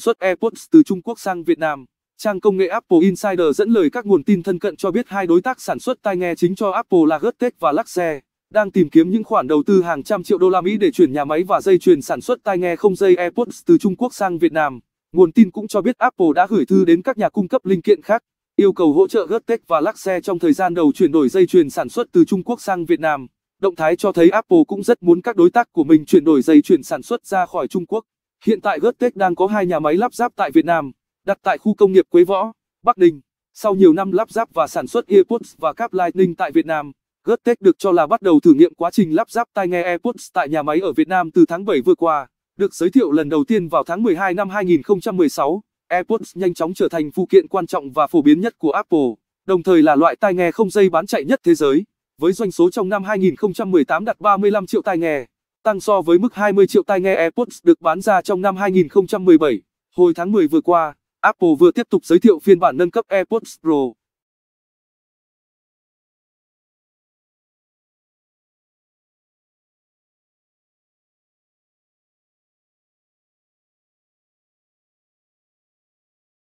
xuất AirPods từ Trung Quốc sang Việt Nam. Trang công nghệ Apple Insider dẫn lời các nguồn tin thân cận cho biết hai đối tác sản xuất tai nghe chính cho Apple là Gertech và Luxe đang tìm kiếm những khoản đầu tư hàng trăm triệu đô la Mỹ để chuyển nhà máy và dây chuyền sản xuất tai nghe không dây AirPods từ Trung Quốc sang Việt Nam. Nguồn tin cũng cho biết Apple đã gửi thư đến các nhà cung cấp linh kiện khác, yêu cầu hỗ trợ Gertech và Luxe trong thời gian đầu chuyển đổi dây chuyền sản xuất từ Trung Quốc sang Việt Nam. Động thái cho thấy Apple cũng rất muốn các đối tác của mình chuyển đổi dây chuyền sản xuất ra khỏi Trung Quốc. Hiện tại Gotech đang có hai nhà máy lắp ráp tại Việt Nam, đặt tại khu công nghiệp Quế Võ, Bắc Ninh. Sau nhiều năm lắp ráp và sản xuất AirPods và cáp Lightning tại Việt Nam, Gotech được cho là bắt đầu thử nghiệm quá trình lắp ráp tai nghe AirPods tại nhà máy ở Việt Nam từ tháng 7 vừa qua, được giới thiệu lần đầu tiên vào tháng 12 năm 2016. AirPods nhanh chóng trở thành phụ kiện quan trọng và phổ biến nhất của Apple, đồng thời là loại tai nghe không dây bán chạy nhất thế giới, với doanh số trong năm 2018 đạt 35 triệu tai nghe tăng so với mức 20 triệu tai nghe AirPods được bán ra trong năm 2017. Hồi tháng 10 vừa qua, Apple vừa tiếp tục giới thiệu phiên bản nâng cấp AirPods Pro.